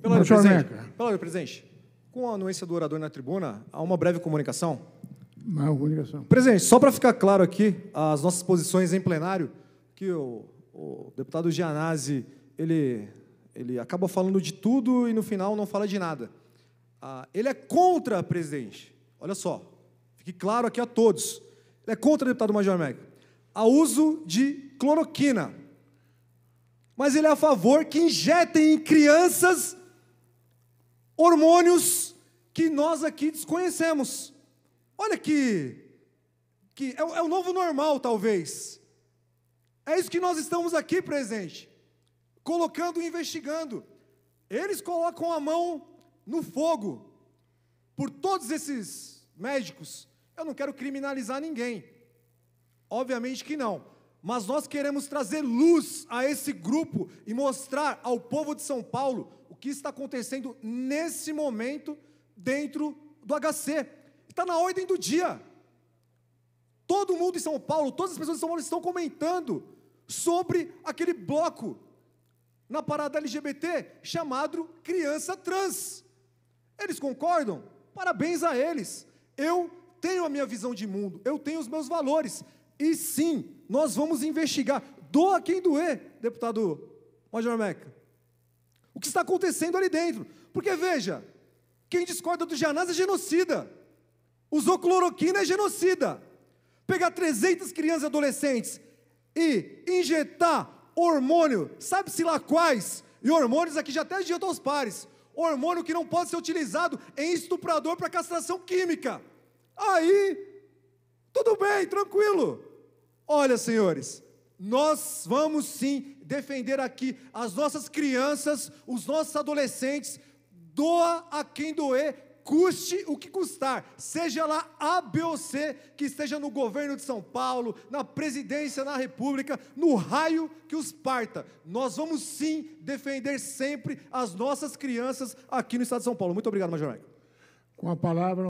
Pela ordem, presidente. Pela ordem, presidente. Com a anuência do orador na tribuna, há uma breve comunicação. Uma comunicação. Presidente, só para ficar claro aqui, as nossas posições em plenário, que o, o deputado Gianazzi, ele, ele acaba falando de tudo e no final não fala de nada. Ah, ele é contra, presidente. Olha só, fique claro aqui a todos. Ele é contra, deputado Major Mega, a uso de cloroquina. Mas ele é a favor que injetem em crianças hormônios que nós aqui desconhecemos. Olha que, que é, é o novo normal, talvez. É isso que nós estamos aqui presente, colocando e investigando. Eles colocam a mão no fogo por todos esses médicos. Eu não quero criminalizar ninguém. Obviamente que não. Mas nós queremos trazer luz a esse grupo e mostrar ao povo de São Paulo que está acontecendo nesse momento dentro do HC. Está na ordem do dia. Todo mundo em São Paulo, todas as pessoas em São Paulo estão comentando sobre aquele bloco na parada LGBT chamado Criança Trans. Eles concordam? Parabéns a eles. Eu tenho a minha visão de mundo, eu tenho os meus valores. E sim, nós vamos investigar. Doa quem doer, deputado Major Meca o que está acontecendo ali dentro. Porque veja, quem discorda do Janás é genocida. Usou cloroquina é genocida. Pegar 300 crianças e adolescentes e injetar hormônio, sabe-se lá quais, e hormônios aqui já até adianta aos pares, hormônio que não pode ser utilizado em estuprador para castração química. Aí, tudo bem, tranquilo. Olha, senhores, nós vamos sim defender aqui as nossas crianças, os nossos adolescentes, doa a quem doer, custe o que custar, seja lá A, B ou C, que esteja no governo de São Paulo, na presidência da República, no raio que os parta. Nós vamos sim defender sempre as nossas crianças aqui no Estado de São Paulo. Muito obrigado, Major Com a palavra.